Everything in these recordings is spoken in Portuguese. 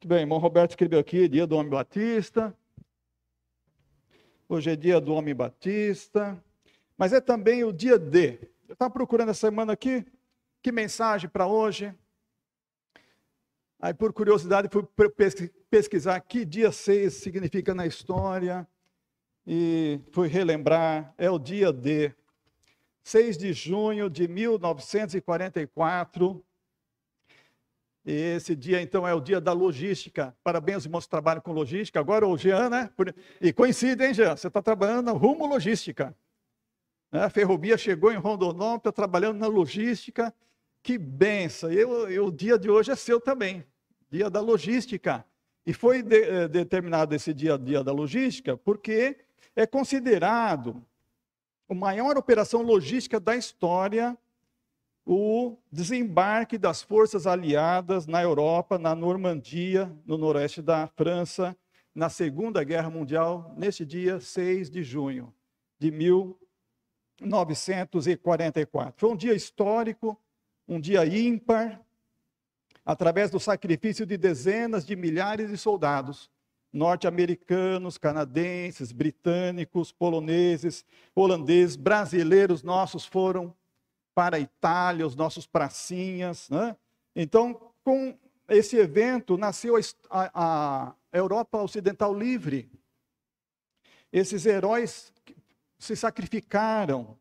Muito bem, irmão Roberto escreveu aqui, é dia do homem batista. Hoje é dia do homem batista, mas é também o dia D. Eu estava procurando essa semana aqui, que mensagem para hoje? Aí, por curiosidade, fui pesquisar que dia 6 significa na história e fui relembrar, é o dia D. 6 de junho de 1944, esse dia, então, é o dia da logística. Parabéns, irmãos que trabalham com logística. Agora o Jean, né? E coincide, hein, Jean? Você está trabalhando rumo logística. Né? A ferrovia chegou em Rondonópolis, tá trabalhando na logística. Que benção! E, o dia de hoje é seu também, dia da logística. E foi de, eh, determinado esse dia, dia da logística, porque é considerado a maior operação logística da história o desembarque das forças aliadas na Europa, na Normandia, no noroeste da França, na Segunda Guerra Mundial, neste dia 6 de junho de 1944. Foi um dia histórico, um dia ímpar, através do sacrifício de dezenas de milhares de soldados norte-americanos, canadenses, britânicos, poloneses, holandeses, brasileiros nossos foram para a Itália, os nossos pracinhas. Né? Então, com esse evento, nasceu a, a, Europa Ocidental Livre. Esses heróis se sacrificaram.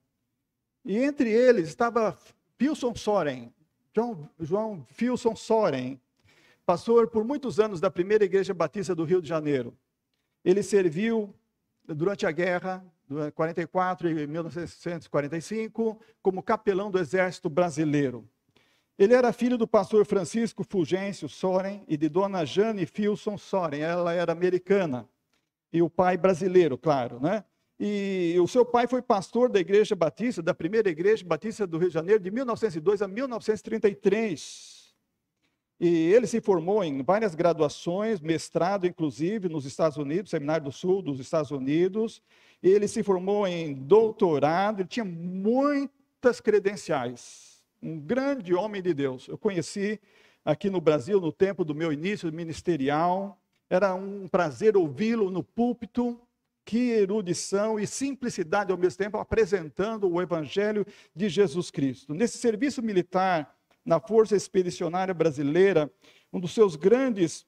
E entre eles estava Wilson Soren, João, João Wilson Soren, pastor por muitos anos da primeira igreja batista do Rio de Janeiro. Ele serviu durante a guerra, 44 e 1945, como capelão do Exército Brasileiro. Ele era filho do pastor Francisco Fulgêncio Soren e de dona Jane Filson Soren. Ela era americana e o pai brasileiro, claro, né? E o seu pai foi pastor da Igreja Batista, da primeira Igreja Batista do Rio de Janeiro, de 1902 a 1933. E ele se formou em várias graduações, mestrado inclusive nos Estados Unidos, Seminário do Sul dos Estados Unidos. Ele se formou em doutorado, ele tinha muitas credenciais. Um grande homem de Deus. Eu conheci aqui no Brasil no tempo do meu início ministerial. Era um prazer ouvi-lo no púlpito. Que erudição e simplicidade ao mesmo tempo apresentando o evangelho de Jesus Cristo. Nesse serviço militar na Força Expedicionária Brasileira, um dos seus grandes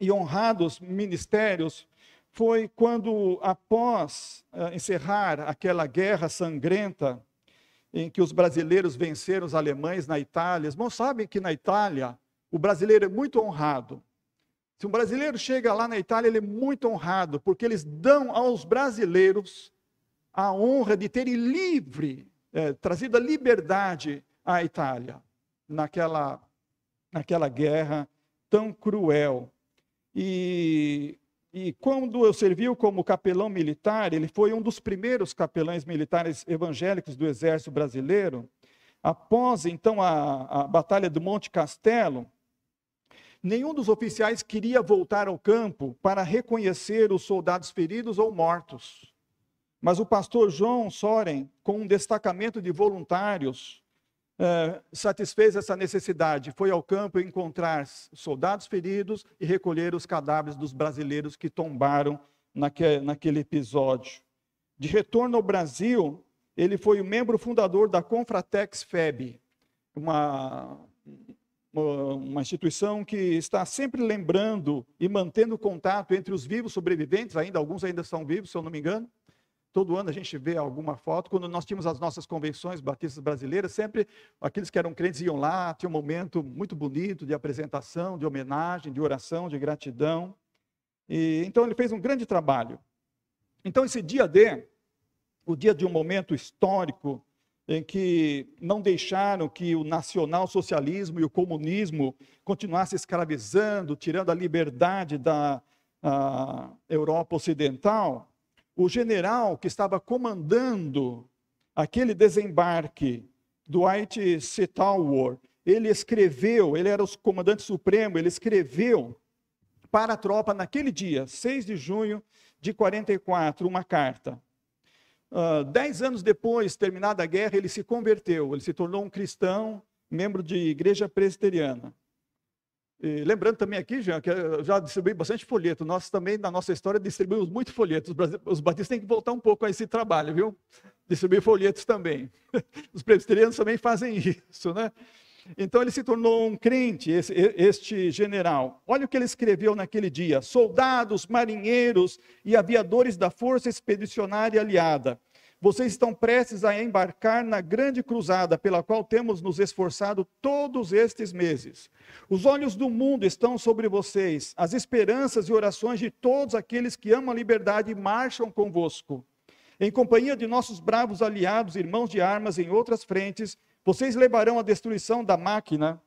e honrados ministérios foi quando, após eh, encerrar aquela guerra sangrenta em que os brasileiros venceram os alemães na Itália, os irmãos sabem que na Itália o brasileiro é muito honrado. Se um brasileiro chega lá na Itália, ele é muito honrado, porque eles dão aos brasileiros a honra de terem livre, é, trazido a liberdade à Itália naquela, naquela guerra tão cruel. E, e quando eu serviu como capelão militar, ele foi um dos primeiros capelães militares evangélicos do Exército Brasileiro. Após então a, a Batalha do Monte Castelo, nenhum dos oficiais queria voltar ao campo para reconhecer os soldados feridos ou mortos. Mas o pastor João Soren, com um destacamento de voluntários, Uh, satisfez essa necessidade, foi ao campo encontrar soldados feridos e recolher os cadáveres dos brasileiros que tombaram naque, naquele episódio. De retorno ao Brasil, ele foi o membro fundador da Confratex FEB, uma, uma instituição que está sempre lembrando e mantendo contato entre os vivos sobreviventes, ainda alguns ainda são vivos, se eu não me engano, Todo ano a gente vê alguma foto. Quando nós tínhamos as nossas convenções batistas brasileiras, sempre aqueles que eram crentes iam lá, tinha um momento muito bonito de apresentação, de homenagem, de oração, de gratidão. E, então ele fez um grande trabalho. Então esse dia D, o dia de um momento histórico em que não deixaram que o nacional-socialismo e o comunismo continuassem escravizando, tirando a liberdade da a ah, Europa Ocidental, o general que estava comandando aquele desembarque, Dwight C. Tower, ele escreveu, ele era o comandante supremo, ele escreveu para a tropa naquele dia, 6 de junho de 44, uma carta. Uh, dez anos depois, terminada a guerra, ele se converteu, ele se tornou um cristão, membro de igreja presbiteriana. E lembrando também aqui, Jean, que eu eh, já distribuí bastante folheto. Nós também, na nossa história, distribuímos muito folheto. Os batistas têm que voltar um pouco a esse trabalho, viu? Distribuir folhetos também. Os presbiterianos também fazem isso, né? Então ele se tornou um crente, esse, este general. Olha o que ele escreveu naquele dia: soldados, marinheiros e aviadores da Força Expedicionária Aliada. Vocês estão prestes a embarcar na grande cruzada pela qual temos nos esforçado todos estes meses. Os olhos do mundo estão sobre vocês, as esperanças e orações de todos aqueles que amam a liberdade marcham convosco. Em companhia de nossos bravos aliados, irmãos de armas em outras frentes, vocês levarão a destruição da máquina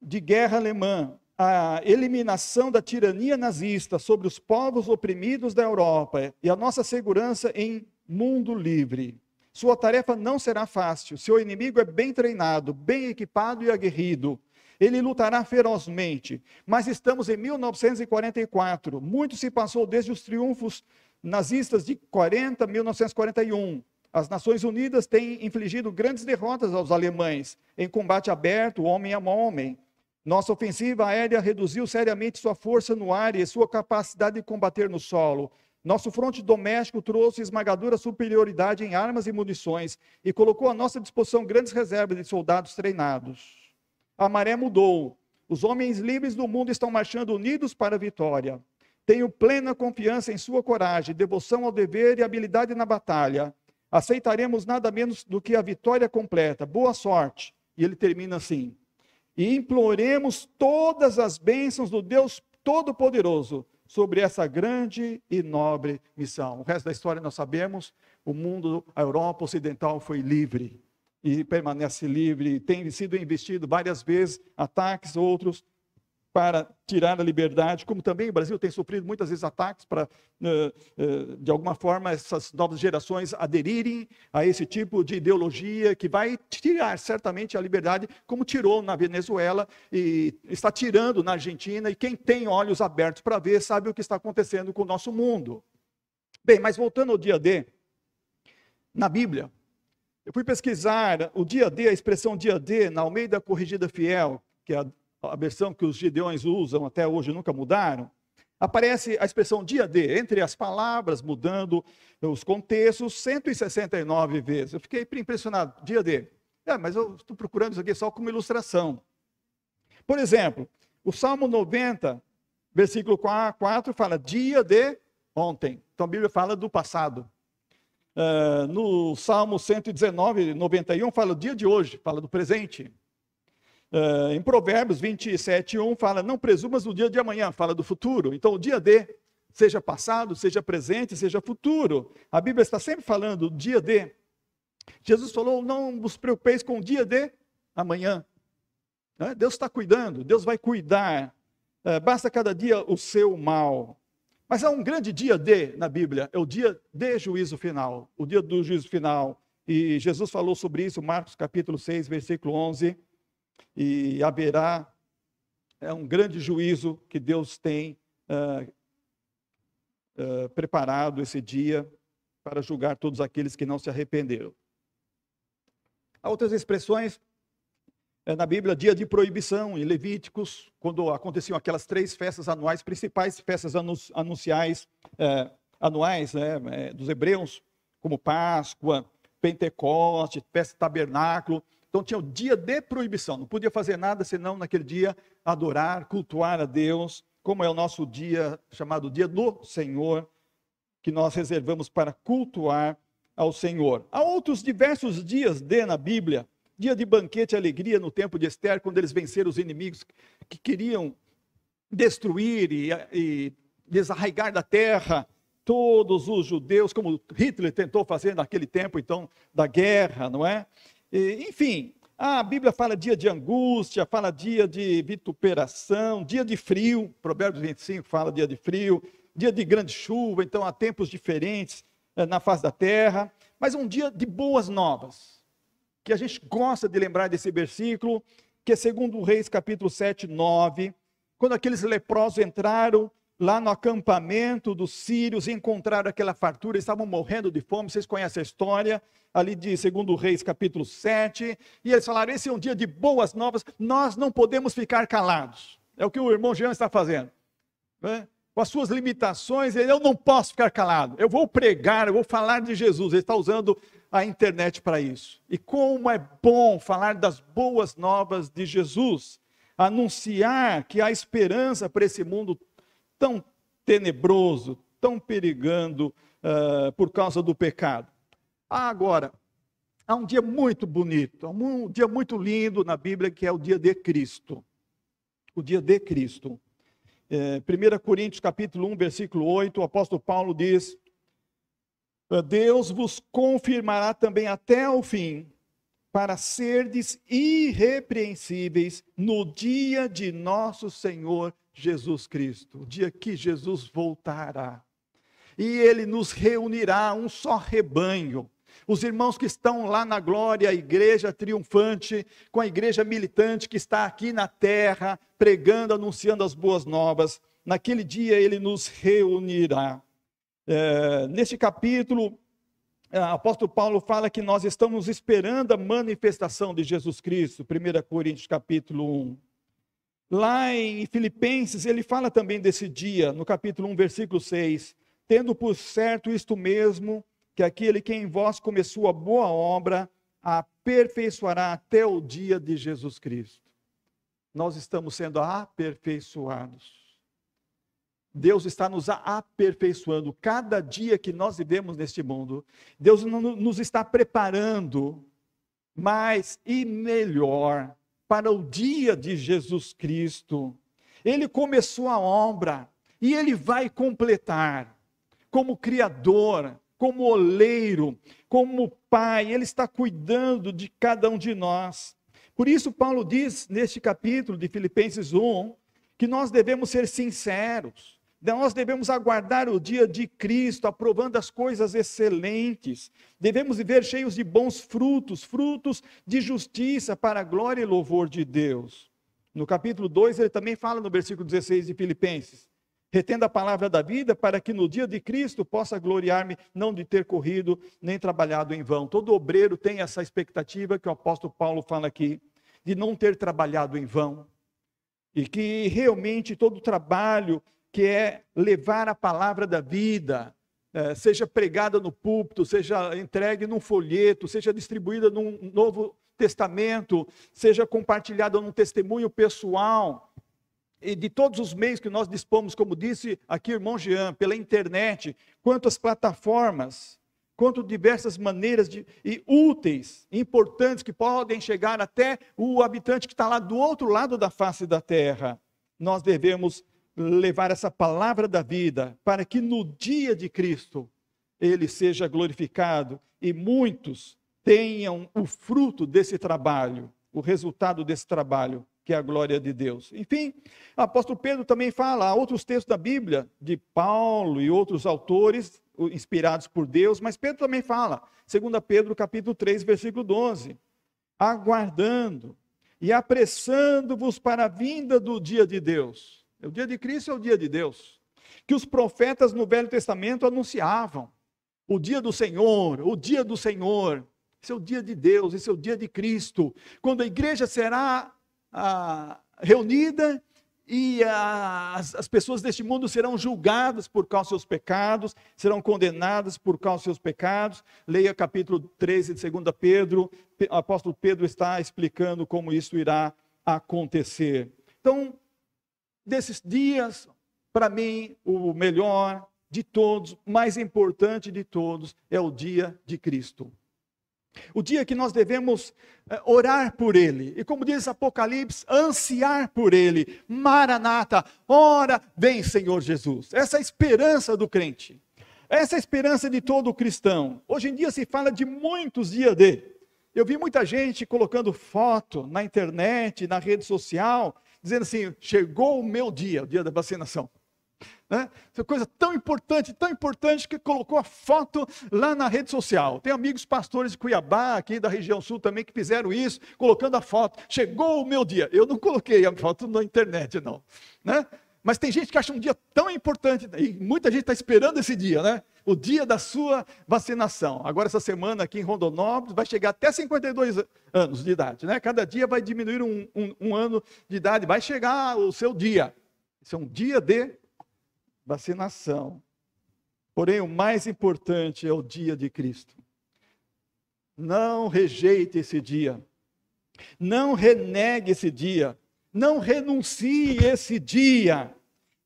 de guerra alemã, a eliminação da tirania nazista sobre os povos oprimidos da Europa e a nossa segurança em mundo livre. Sua tarefa não será fácil. Seu inimigo é bem treinado, bem equipado e aguerrido. Ele lutará ferozmente. Mas estamos em 1944. Muito se passou desde os triunfos nazistas de 40 1941. As Nações Unidas têm infligido grandes derrotas aos alemães em combate aberto, homem a homem. Nossa ofensiva aérea reduziu seriamente sua força no ar e sua capacidade de combater no solo. Nosso fronte doméstico trouxe esmagadora superioridade em armas e munições e colocou à nossa disposição grandes reservas de soldados treinados. A maré mudou. Os homens livres do mundo estão marchando unidos para a vitória. Tenho plena confiança em sua coragem, devoção ao dever e habilidade na batalha. Aceitaremos nada menos do que a vitória completa. Boa sorte. E ele termina assim: e imploremos todas as bênçãos do Deus Todo-Poderoso sobre essa grande e nobre missão. O resto da história nós sabemos, o mundo, a Europa ocidental foi livre e permanece livre, tem sido investido várias vezes, ataques outros, para tirar a liberdade, como também o Brasil tem sofrido muitas vezes ataques para, eh, eh, de alguma forma, essas novas gerações aderirem a esse tipo de ideologia que vai tirar certamente a liberdade, como tirou na Venezuela e está tirando na Argentina. E quem tem olhos abertos para ver sabe o que está acontecendo com o nosso mundo. Bem, mas voltando ao dia D, na Bíblia, eu fui pesquisar o dia D, a expressão dia D, na Almeida Corrigida Fiel, que é a a versão que os gideões usam até hoje nunca mudaram, aparece a expressão dia D, entre as palavras, mudando os contextos, 169 vezes. Eu fiquei impressionado, dia D. É, mas eu estou procurando isso aqui só como ilustração. Por exemplo, o Salmo 90, versículo 4, fala dia de ontem. Então a Bíblia fala do passado. Uh, no Salmo 119, 91, fala o dia de hoje, fala do presente. Uh, em Provérbios 27, 1 fala: Não presumas no dia de amanhã, fala do futuro. Então, o dia D, seja passado, seja presente, seja futuro. A Bíblia está sempre falando dia D. Jesus falou: Não vos preocupeis com o dia de amanhã. Né? Deus está cuidando, Deus vai cuidar. Uh, basta cada dia o seu mal. Mas há um grande dia D na Bíblia, é o dia de juízo final, o dia do juízo final. E Jesus falou sobre isso, Marcos capítulo 6, versículo 11 e haverá é um grande juízo que Deus tem uh, uh, preparado esse dia para julgar todos aqueles que não se arrependeram. Há outras expressões é, na Bíblia, dia de proibição, em Levíticos, quando aconteciam aquelas três festas anuais, principais festas anu anunciais, é, anuais né, é, dos hebreus, como Páscoa, Pentecoste, festa tabernáculo, então tinha o dia de proibição, não podia fazer nada senão naquele dia adorar, cultuar a Deus, como é o nosso dia chamado Dia do Senhor, que nós reservamos para cultuar ao Senhor. Há outros diversos dias de na Bíblia, dia de banquete e alegria no tempo de Esther, quando eles venceram os inimigos que queriam destruir e, e desarraigar da terra todos os judeus, como Hitler tentou fazer naquele tempo, então, da guerra, não é? enfim, a Bíblia fala dia de angústia, fala dia de vituperação, dia de frio, Provérbios 25 fala dia de frio, dia de grande chuva, então há tempos diferentes eh, na face da terra, mas um dia de boas novas, que a gente gosta de lembrar desse versículo, que é segundo Reis capítulo 7, 9, quando aqueles leprosos entraram lá no acampamento dos sírios, encontraram aquela fartura, estavam morrendo de fome, vocês conhecem a história, ali de 2 Reis, capítulo 7, e eles falaram, esse é um dia de boas novas, nós não podemos ficar calados, é o que o irmão Jean está fazendo, né? com as suas limitações, ele, eu não posso ficar calado, eu vou pregar, eu vou falar de Jesus, ele está usando a internet para isso, e como é bom falar das boas novas de Jesus, anunciar que há esperança para esse mundo tão tenebroso, tão perigando uh, por causa do pecado. Ah, agora, há um dia muito bonito, um dia muito lindo na Bíblia que é o dia de Cristo. O dia de Cristo. É, 1 Coríntios capítulo 1, versículo 8, o apóstolo Paulo diz: ah, Deus vos confirmará também até o fim, para serdes irrepreensíveis no dia de nosso Senhor Jesus Cristo, o dia que Jesus voltará. E ele nos reunirá um só rebanho. Os irmãos que estão lá na glória, a igreja triunfante, com a igreja militante que está aqui na terra, pregando, anunciando as boas novas. Naquele dia ele nos reunirá. É, neste capítulo, é, o apóstolo Paulo fala que nós estamos esperando a manifestação de Jesus Cristo, 1 Coríntios capítulo 1. Lá em Filipenses, ele fala também desse dia, no capítulo 1, versículo 6. Tendo por certo isto mesmo, que aquele que em vós começou a boa obra, a aperfeiçoará até o dia de Jesus Cristo. Nós estamos sendo aperfeiçoados. Deus está nos aperfeiçoando cada dia que nós vivemos neste mundo. Deus nos está preparando mais e melhor para o dia de Jesus Cristo. Ele começou a obra e ele vai completar como Criador, como oleiro, como Pai, Ele está cuidando de cada um de nós. Por isso, Paulo diz neste capítulo de Filipenses 1 que nós devemos ser sinceros, nós devemos aguardar o dia de Cristo, aprovando as coisas excelentes. Devemos viver cheios de bons frutos, frutos de justiça para a glória e louvor de Deus. No capítulo 2, ele também fala no versículo 16 de Filipenses: Retendo a palavra da vida, para que no dia de Cristo possa gloriar-me, não de ter corrido nem trabalhado em vão. Todo obreiro tem essa expectativa que o apóstolo Paulo fala aqui, de não ter trabalhado em vão. E que realmente todo trabalho que é levar a palavra da vida, eh, seja pregada no púlpito, seja entregue num folheto, seja distribuída num Novo Testamento, seja compartilhada num testemunho pessoal. E de todos os meios que nós dispomos, como disse aqui o irmão Jean, pela internet, quantas plataformas, quanto diversas maneiras de, e úteis, importantes, que podem chegar até o habitante que está lá do outro lado da face da terra. Nós devemos levar essa palavra da vida, para que no dia de Cristo ele seja glorificado e muitos tenham o fruto desse trabalho, o resultado desse trabalho, que é a glória de Deus. Enfim, apóstolo Pedro também fala, há outros textos da Bíblia, de Paulo e outros autores inspirados por Deus, mas Pedro também fala, 2 Pedro capítulo 3, versículo 12, aguardando e apressando-vos para a vinda do dia de Deus é o dia de Cristo é o dia de Deus, que os profetas no Velho Testamento anunciavam. O dia do Senhor, o dia do Senhor. Esse é o dia de Deus, esse é o dia de Cristo, quando a igreja será ah, reunida e ah, as, as, pessoas deste mundo serão julgadas por causa dos seus pecados, serão condenadas por causa dos seus pecados. Leia capítulo 13 de 2 Pedro, o apóstolo Pedro está explicando como isso irá acontecer. Então, desses dias, para mim, o melhor de todos, mais importante de todos, é o dia de Cristo. O dia que nós devemos eh, orar por Ele. E como diz Apocalipse, ansiar por Ele. Maranata, ora, vem Senhor Jesus. Essa é a esperança do crente. Essa é a esperança de todo cristão. Hoje em dia se fala de muitos dias dele. Eu vi muita gente colocando foto na internet, na rede social, dizendo assim: chegou o meu dia, o dia da vacinação. Né? É coisa tão importante, tão importante que colocou a foto lá na rede social. Tem amigos pastores de Cuiabá, aqui da região sul também, que fizeram isso, colocando a foto. Chegou o meu dia. Eu não coloquei a foto na internet, não. Né? Mas tem gente que acha um dia tão importante, e muita gente está esperando esse dia, né? O dia da sua vacinação. Agora, essa semana aqui em Rondonópolis, vai chegar até 52 anos de idade, né? Cada dia vai diminuir um, um, um ano de idade, vai chegar o seu dia. Isso é um dia de vacinação. Porém, o mais importante é o dia de Cristo. Não rejeite esse dia. Não renegue esse dia. Não renuncie esse dia.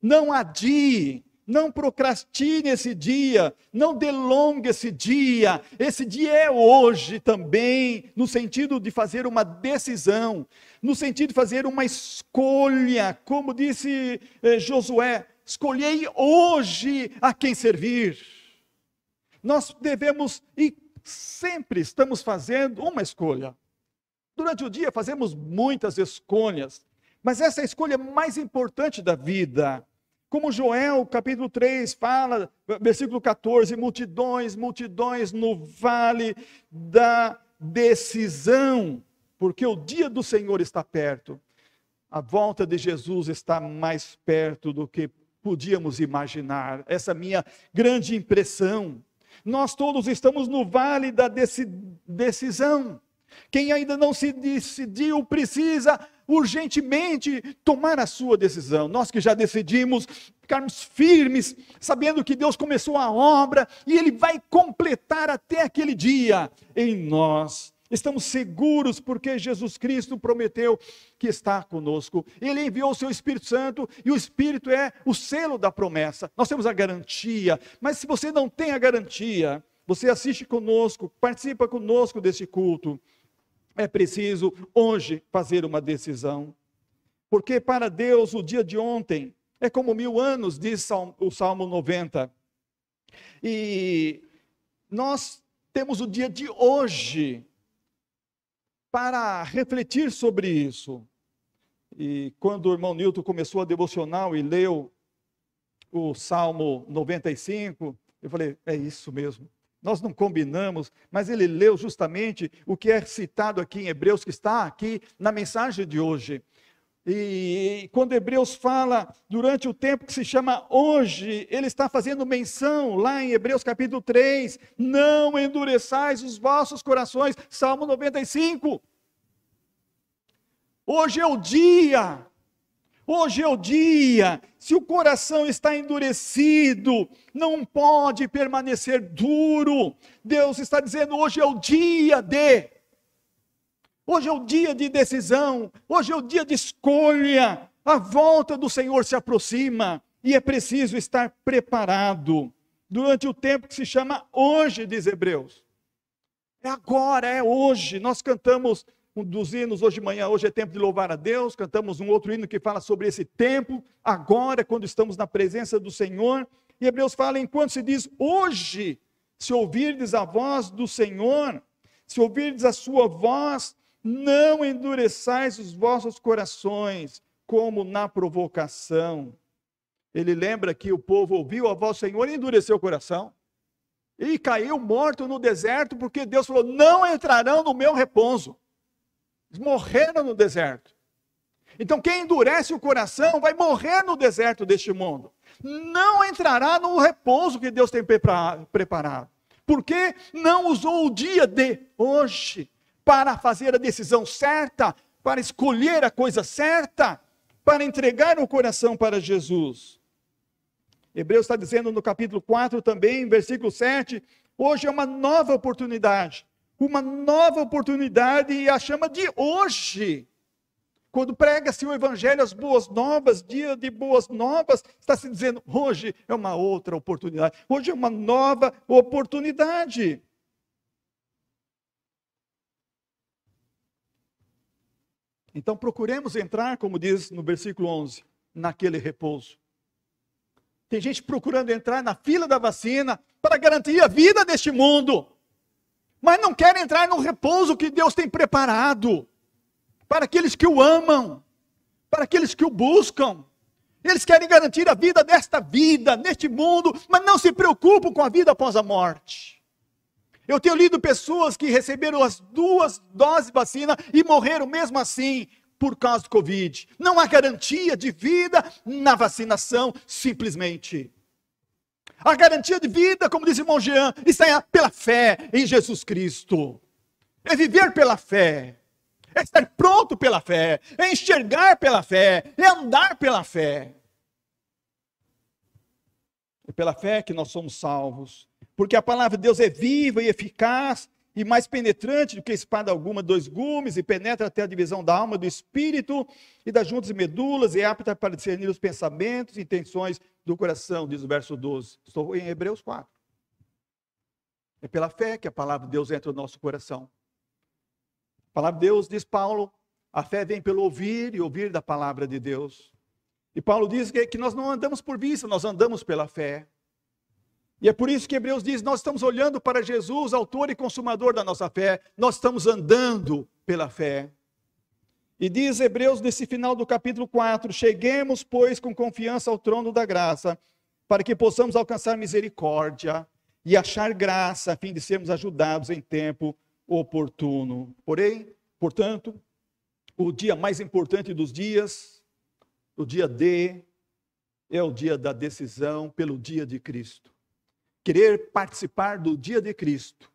Não adie. Não procrastine esse dia, não delongue esse dia. Esse dia é hoje também, no sentido de fazer uma decisão, no sentido de fazer uma escolha, como disse eh, Josué: escolhei hoje a quem servir. Nós devemos e sempre estamos fazendo uma escolha. Durante o dia fazemos muitas escolhas, mas essa é a escolha mais importante da vida. Como Joel, capítulo 3, fala, versículo 14: multidões, multidões no vale da decisão, porque o dia do Senhor está perto. A volta de Jesus está mais perto do que podíamos imaginar. Essa é minha grande impressão. Nós todos estamos no vale da decisão. Quem ainda não se decidiu precisa urgentemente tomar a sua decisão. Nós que já decidimos ficarmos firmes, sabendo que Deus começou a obra e Ele vai completar até aquele dia em nós. Estamos seguros porque Jesus Cristo prometeu que está conosco. Ele enviou o seu Espírito Santo e o Espírito é o selo da promessa. Nós temos a garantia, mas se você não tem a garantia, você assiste conosco, participa conosco desse culto. É preciso hoje fazer uma decisão. Porque para Deus o dia de ontem é como mil anos, diz o Salmo 90. E nós temos o dia de hoje para refletir sobre isso. E quando o irmão Newton começou a devocional e leu o Salmo 95, eu falei: é isso mesmo nós não combinamos, mas ele leu justamente o que é citado aqui em Hebreus, que está aqui na mensagem de hoje. E quando Hebreus fala durante o tempo que se chama hoje, ele está fazendo menção lá em Hebreus capítulo 3, não endureçais os vossos corações, Salmo 95. Hoje é o dia Hoje é o dia. Se o coração está endurecido, não pode permanecer duro. Deus está dizendo: hoje é o dia de. Hoje é o dia de decisão. Hoje é o dia de escolha. A volta do Senhor se aproxima e é preciso estar preparado durante o tempo que se chama hoje, diz Hebreus. É agora, é hoje. Nós cantamos um dos hinos hoje de manhã, hoje é tempo de louvar a Deus, cantamos um outro hino que fala sobre esse tempo, agora, quando estamos na presença do Senhor. E Hebreus fala, enquanto se diz, hoje, se ouvirdes a voz do Senhor, se ouvirdes a sua voz, não endureçais os vossos corações, como na provocação. Ele lembra que o povo ouviu a voz do Senhor e endureceu o coração. E caiu morto no deserto, porque Deus falou: Não entrarão no meu repouso. Eles morreram no deserto. Então, quem endurece o coração vai morrer no deserto deste mundo. Não entrará no repouso que Deus tem preparado. Porque não usou o dia de hoje para fazer a decisão certa, para escolher a coisa certa, para entregar o coração para Jesus. Hebreus está dizendo no capítulo 4 também, versículo 7, hoje é uma nova oportunidade uma nova oportunidade e a chama de hoje. Quando prega-se o Evangelho, as boas novas, dia de boas novas, está se dizendo: hoje é uma outra oportunidade, hoje é uma nova oportunidade. Então procuremos entrar, como diz no versículo 11, naquele repouso. Tem gente procurando entrar na fila da vacina para garantir a vida deste mundo mas não querem entrar no repouso que Deus tem preparado para aqueles que o amam, para aqueles que o buscam. Eles querem garantir a vida desta vida, neste mundo, mas não se preocupam com a vida após a morte. Eu tenho lido pessoas que receberam as duas doses de vacina e morreram mesmo assim por causa do Covid. Não há garantia de vida na vacinação, simplesmente. A garantia de vida, como diz o irmão Jean, está pela fé em Jesus Cristo. É viver pela fé. É estar pronto pela fé. É enxergar pela fé. É andar pela fé. É pela fé que nós somos salvos. Porque a palavra de Deus é viva e eficaz e mais penetrante do que espada alguma, dois gumes, e penetra até a divisão da alma, do espírito e das juntas e medulas, e é apta para discernir os pensamentos, e intenções do coração, diz o verso 12. Estou em Hebreus 4. É pela fé que a palavra de Deus entra no nosso coração. A palavra de Deus, diz Paulo, a fé vem pelo ouvir e ouvir da palavra de Deus. E Paulo diz que, que nós não andamos por vista, nós andamos pela fé. E é por isso que Hebreus diz: nós estamos olhando para Jesus, autor e consumador da nossa fé, nós estamos andando pela fé. E diz Hebreus nesse final do capítulo 4: Cheguemos, pois, com confiança ao trono da graça, para que possamos alcançar misericórdia e achar graça, a fim de sermos ajudados em tempo oportuno. Porém, portanto, o dia mais importante dos dias, o dia D, é o dia da decisão pelo dia de Cristo. Querer participar do dia de Cristo,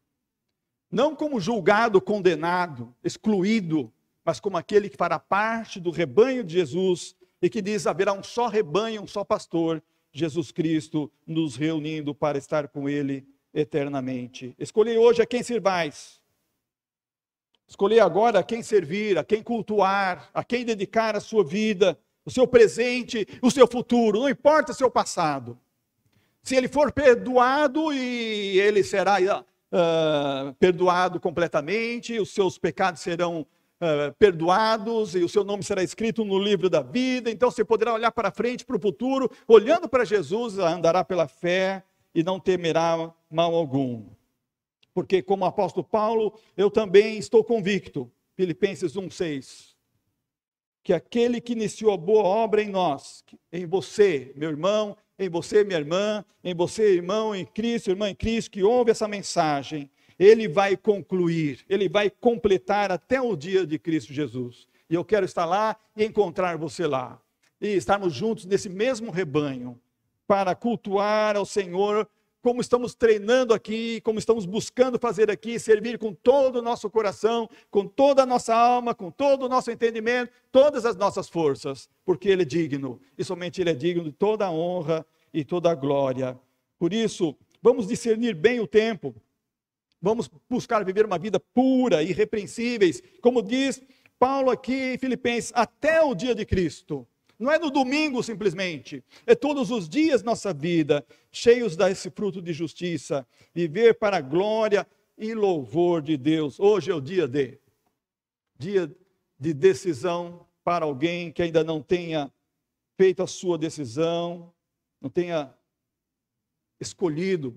não como julgado, condenado, excluído, mas como aquele que fará parte do rebanho de Jesus e que diz: haverá um só rebanho, um só pastor, Jesus Cristo, nos reunindo para estar com Ele eternamente. Escolhi hoje a quem sirvais. Escolhi agora a quem servir, a quem cultuar, a quem dedicar a sua vida, o seu presente, o seu futuro, não importa o seu passado. Se ele for perdoado e ele será uh, perdoado completamente, os seus pecados serão ah, perdoados e o seu nome será escrito no livro da vida. Então você poderá olhar para frente, para o futuro, olhando para Jesus, andará pela fé e não temerá mal algum. Porque, como apóstolo Paulo, eu também estou convicto, Filipenses 1,6, que aquele que iniciou a boa obra em nós, em você, meu irmão, em você, minha irmã, em você, irmão, em Cristo, irmã em Cristo, que ouve essa mensagem, ele vai concluir, ele vai completar até o dia de Cristo Jesus. E eu quero estar lá e encontrar você lá. E estarmos juntos nesse mesmo rebanho para cultuar ao Senhor, como estamos treinando aqui, como estamos buscando fazer aqui, servir com todo o nosso coração, com toda a nossa alma, com todo o nosso entendimento, todas as nossas forças, porque Ele é digno e somente Ele é digno de toda a honra e toda a glória. Por isso, vamos discernir bem o tempo Vamos buscar viver uma vida pura, irrepreensíveis, como diz Paulo aqui em Filipenses, até o dia de Cristo. Não é no domingo simplesmente, é todos os dias nossa vida, cheios desse fruto de justiça, viver para a glória e louvor de Deus. Hoje é o dia de dia de decisão para alguém que ainda não tenha feito a sua decisão, não tenha escolhido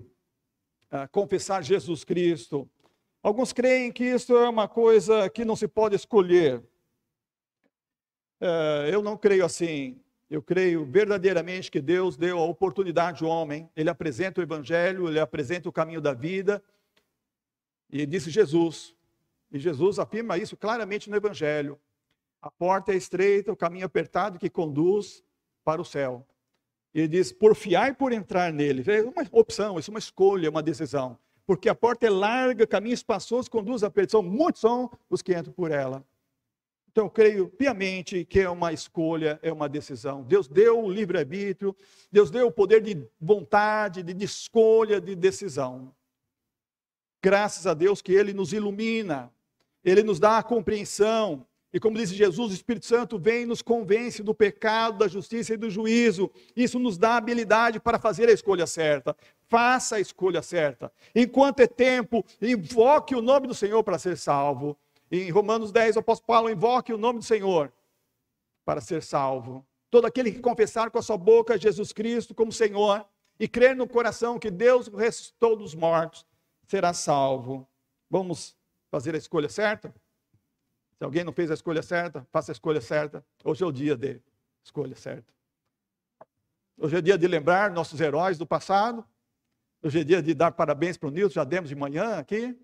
confessar Jesus Cristo. Alguns creem que isso é uma coisa que não se pode escolher. É, eu não creio assim. Eu creio verdadeiramente que Deus deu a oportunidade ao homem. Ele apresenta o Evangelho, ele apresenta o caminho da vida. E disse Jesus. E Jesus afirma isso claramente no Evangelho. A porta é estreita, o caminho apertado que conduz para o céu. Ele diz: porfiar por entrar nele. É uma opção, isso é uma escolha, uma decisão. Porque a porta é larga, caminho espaçoso, conduz à perdição. Muitos são os que entram por ela. Então, eu creio piamente que é uma escolha, é uma decisão. Deus deu o livre-arbítrio, Deus deu o poder de vontade, de, de escolha, de decisão. Graças a Deus que Ele nos ilumina, Ele nos dá a compreensão, e como disse Jesus, o Espírito Santo vem e nos convence do pecado, da justiça e do juízo. Isso nos dá habilidade para fazer a escolha certa. Faça a escolha certa. Enquanto é tempo, invoque o nome do Senhor para ser salvo. Em Romanos 10, o apóstolo Paulo invoque o nome do Senhor para ser salvo. Todo aquele que confessar com a sua boca Jesus Cristo como Senhor e crer no coração que Deus ressuscitou dos mortos será salvo. Vamos fazer a escolha certa? Se alguém não fez a escolha certa, faça a escolha certa. Hoje é o dia de escolha certa. Hoje é dia de lembrar nossos heróis do passado. Hoje é dia de dar parabéns para o Nilson, já demos de manhã aqui.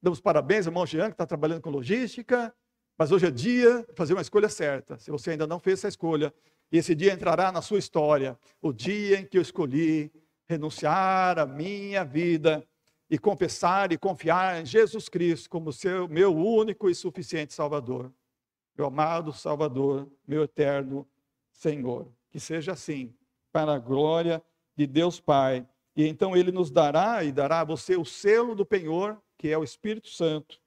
Damos parabéns ao irmão Jean, que está trabalhando com logística. Mas hoje é dia de fazer uma escolha certa. Se você ainda não fez essa escolha, esse dia entrará na sua história. O dia em que eu escolhi renunciar à minha vida e confessar e confiar em Jesus Cristo como seu meu único e suficiente Salvador, meu amado Salvador, meu eterno Senhor. Que seja assim, para a glória de Deus Pai. E então ele nos dará e dará a você o selo do penhor, que é o Espírito Santo,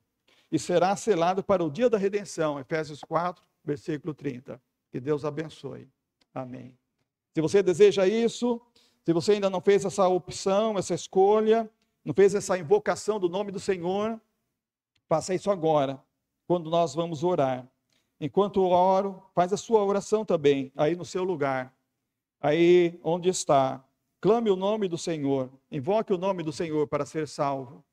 e será selado para o dia da redenção, Efésios 4, versículo 30. Que Deus abençoe. Amém. Se você deseja isso, se você ainda não fez essa opção, essa escolha, não fez essa invocação do nome do Senhor, faça isso agora, quando nós vamos orar. Enquanto oro, faz a sua oração também, aí no seu lugar, aí onde está. Clame o nome do Senhor, invoque o nome do Senhor para ser salvo.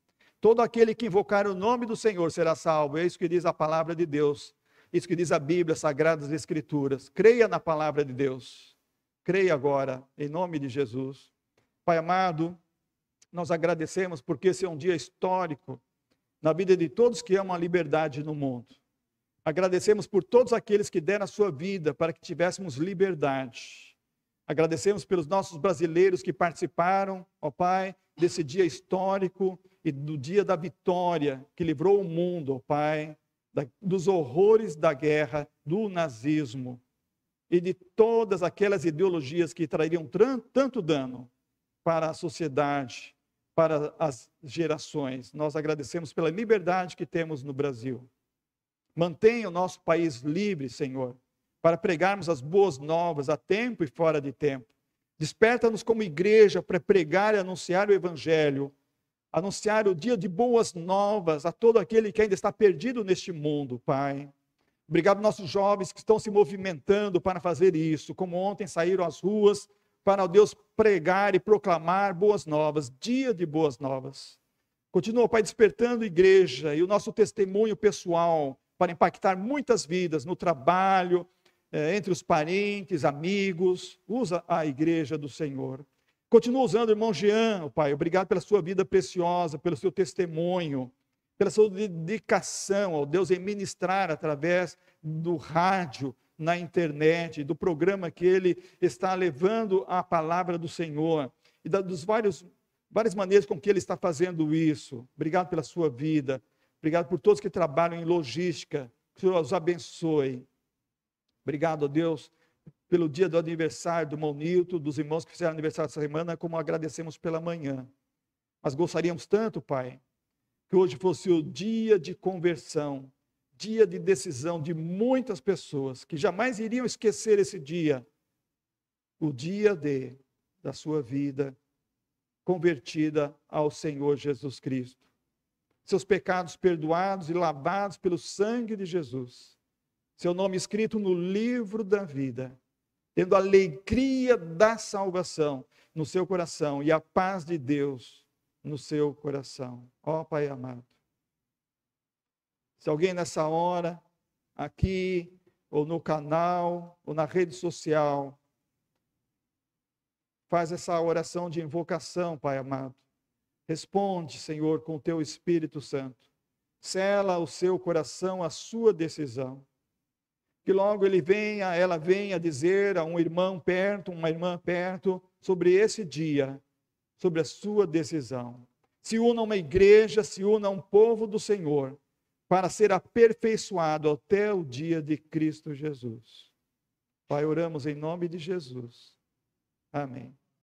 Todo aquele que invocar o nome do Senhor será salvo, é isso que diz a palavra de Deus, é isso que diz a Bíblia, as Sagradas Escrituras. Creia na palavra de Deus, creia agora, em nome de Jesus. Pai amado, nós agradecemos porque esse é um dia histórico na vida de todos que amam a liberdade no mundo. Agradecemos por todos aqueles que deram a sua vida para que tivéssemos liberdade. Agradecemos pelos nossos brasileiros que participaram, ó Pai, desse dia histórico e do dia da vitória que livrou o mundo, ó Pai, da, dos horrores da guerra, do nazismo e de todas aquelas ideologias que trariam tanto dano para a sociedade para as gerações. Nós agradecemos pela liberdade que temos no Brasil. Mantenha o nosso país livre, Senhor, para pregarmos as boas novas a tempo e fora de tempo. Desperta-nos como igreja para pregar e anunciar o Evangelho, anunciar o dia de boas novas a todo aquele que ainda está perdido neste mundo, Pai. Obrigado, nossos jovens que estão se movimentando para fazer isso, como ontem saíram às ruas para, ó Deus, pregar e proclamar boas novas, dia de boas novas. Continua, Pai, despertando a igreja e o nosso testemunho pessoal para impactar muitas vidas no trabalho, eh, entre os parentes, amigos. Usa a igreja do Senhor. Continua usando o irmão Jean, oh, Pai. Obrigado pela sua vida preciosa, pelo seu testemunho, pela sua dedicação, ó Deus, em ministrar através do rádio, na internet, do programa que ele está levando a palavra do Senhor e das várias, várias maneiras com que ele está fazendo isso. Obrigado pela sua vida. Obrigado por todos que trabalham em logística. Que o Senhor os abençoe. Obrigado, Deus, pelo dia do aniversário do Monito, dos irmãos que fizeram aniversário essa semana, como agradecemos pela manhã. Mas gostaríamos tanto, Pai, que hoje fosse o dia de conversão dia de decisão de muitas pessoas que jamais iriam esquecer esse dia, o dia D da sua vida convertida ao Senhor Jesus Cristo. Seus pecados perdoados e lavados pelo sangue de Jesus. Seu nome escrito no livro da vida, tendo a alegria da salvação no seu coração e a paz de Deus no seu coração. Ó Pai amado, se alguém nessa hora, aqui, ou no canal, ou na rede social, faz essa oração de invocação, Pai amado. Responde, Senhor, com o teu Espírito Santo. Sela o seu coração, a sua decisão. Que logo ele venha, ela venha dizer a um irmão perto, uma irmã perto, sobre esse dia, sobre a sua decisão. Se una uma igreja, se una um povo do Senhor, para ser aperfeiçoado até o dia de Cristo Jesus. Pai, oramos em nome de Jesus. Amém.